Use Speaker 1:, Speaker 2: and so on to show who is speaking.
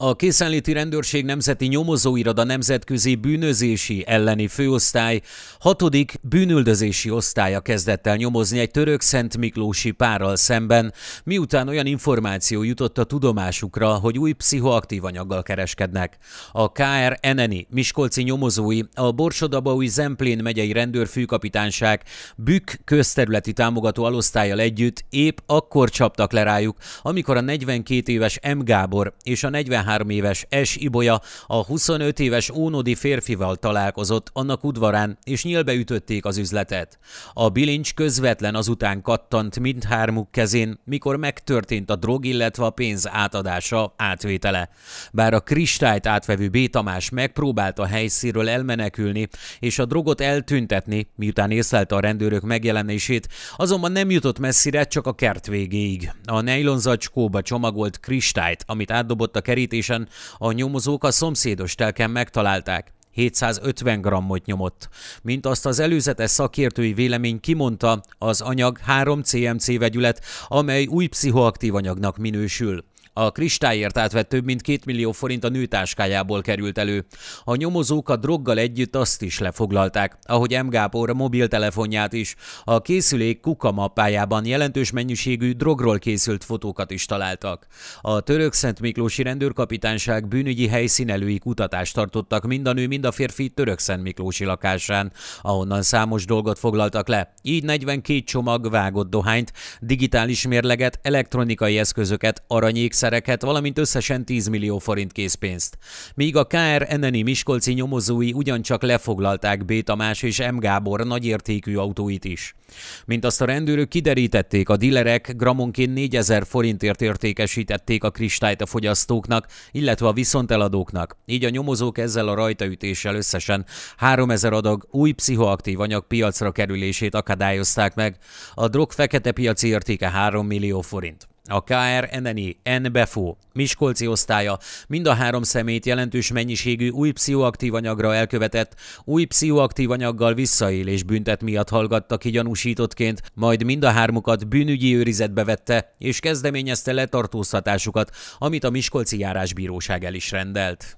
Speaker 1: A készenléti rendőrség nemzeti nyomozóirada nemzetközi bűnözési elleni főosztály hatodik bűnüldözési osztálya kezdett el nyomozni egy török Szent Miklósi párral szemben, miután olyan információ jutott a tudomásukra, hogy új pszichoaktív anyaggal kereskednek. A KR Eneni Miskolci nyomozói a Borsodabaui Zemplén megyei rendőrfőkapitányság Bükk közterületi támogató alosztályjal együtt épp akkor csaptak le rájuk, amikor a 42 éves M. Gábor és a 43 13 éves S. Ibolya a 25 éves ónodi férfival találkozott annak udvarán, és nyílbeütötték az üzletet. A bilincs közvetlen azután kattant mindhármuk kezén, mikor megtörtént a drog, illetve a pénz átadása, átvétele. Bár a kristályt átvevő B. Tamás megpróbált a helyszínről elmenekülni, és a drogot eltüntetni, miután észlelte a rendőrök megjelenését, azonban nem jutott messzire, csak a kert végéig. A nejlonzacskóba csomagolt kristályt, amit átdobott a kerítés, kerítésen a nyomozók a szomszédos telken megtalálták. 750 grammot nyomott. Mint azt az előzetes szakértői vélemény kimondta, az anyag 3 CMC vegyület, amely új pszichoaktív anyagnak minősül. A kristályért átvett több mint két millió forint a nőtáskájából került elő. A nyomozók a droggal együtt azt is lefoglalták, ahogy M. Gábor mobiltelefonját is. A készülék kuka mappájában jelentős mennyiségű drogról készült fotókat is találtak. A török Szent Miklósi rendőrkapitányság bűnügyi helyszínelői kutatást tartottak mind a nő, mind a férfi török Szent Miklósi lakásán, ahonnan számos dolgot foglaltak le. Így 42 csomag vágott dohányt, digitális mérleget, elektronikai eszközöket, aranyékszer, gyógyszereket, valamint összesen 10 millió forint készpénzt. Míg a KR Eneni Miskolci nyomozói ugyancsak lefoglalták B. Tamás és M. Gábor nagyértékű autóit is. Mint azt a rendőrök kiderítették, a dilerek gramonként 4000 forintért értékesítették a kristályt a fogyasztóknak, illetve a viszonteladóknak. Így a nyomozók ezzel a rajtaütéssel összesen 3000 adag új pszichoaktív anyag piacra kerülését akadályozták meg. A drog fekete piaci értéke 3 millió forint. A KR KRMNI, NBFO, Miskolci osztálya mind a három szemét jelentős mennyiségű új pszichoaktív anyagra elkövetett, új pszichoaktív anyaggal visszaélés büntet miatt hallgatta ki gyanúsítottként, majd mind a hármukat bűnügyi őrizetbe vette, és kezdeményezte letartóztatásukat, amit a Miskolci járásbíróság el is rendelt.